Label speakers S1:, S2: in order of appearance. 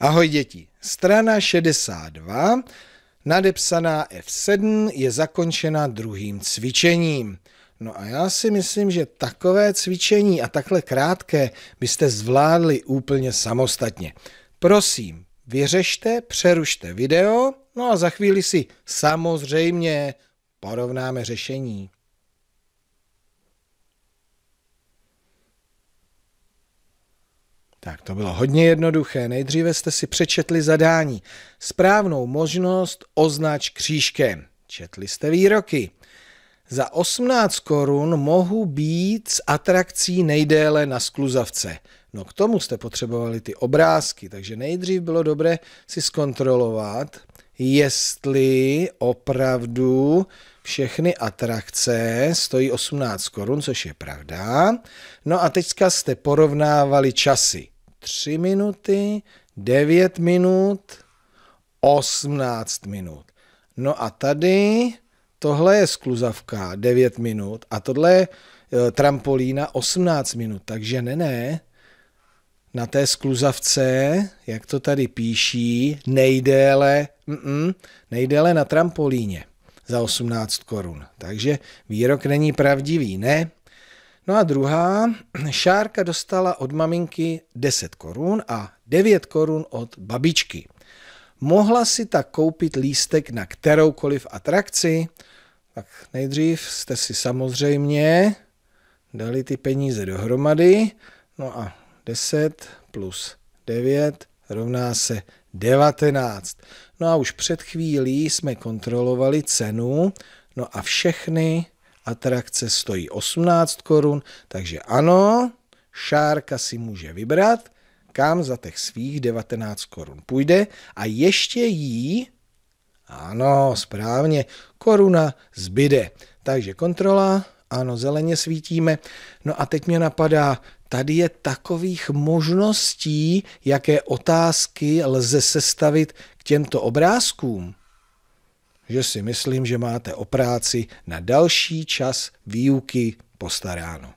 S1: Ahoj děti, strana 62, nadepsaná F7, je zakončena druhým cvičením. No a já si myslím, že takové cvičení a takhle krátké byste zvládli úplně samostatně. Prosím, vyřešte, přerušte video, no a za chvíli si samozřejmě porovnáme řešení. Tak to bylo hodně jednoduché. Nejdříve jste si přečetli zadání. Správnou možnost označ křížkem. Četli jste výroky. Za 18 korun mohu být s atrakcí nejdéle na skluzavce. No k tomu jste potřebovali ty obrázky, takže nejdřív bylo dobré si zkontrolovat, jestli opravdu všechny atrakce stojí 18 korun, což je pravda. No a teďka jste porovnávali časy. 3 minuty, 9 minut, 18 minut. No a tady tohle je skluzavka 9 minut a tohle je e, trampolína 18 minut. Takže ne, ne, na té skluzavce, jak to tady píší, nejdéle, mm-mm, nejdéle na trampolíně za 18 korun. Takže výrok není pravdivý, ne? No a druhá, Šárka dostala od maminky 10 korun a 9 korun od babičky. Mohla si tak koupit lístek na kteroukoliv atrakci? Tak nejdřív jste si samozřejmě dali ty peníze dohromady. No a 10 plus 9 rovná se 19. No a už před chvílí jsme kontrolovali cenu, no a všechny atrakce stojí 18 korun, takže ano, Šárka si může vybrat, kam za těch svých 19 korun půjde a ještě jí, ano, správně, koruna zbyde. Takže kontrola, ano, zeleně svítíme. No a teď mě napadá, tady je takových možností, jaké otázky lze sestavit k těmto obrázkům že si myslím, že máte o práci na další čas výuky postaráno.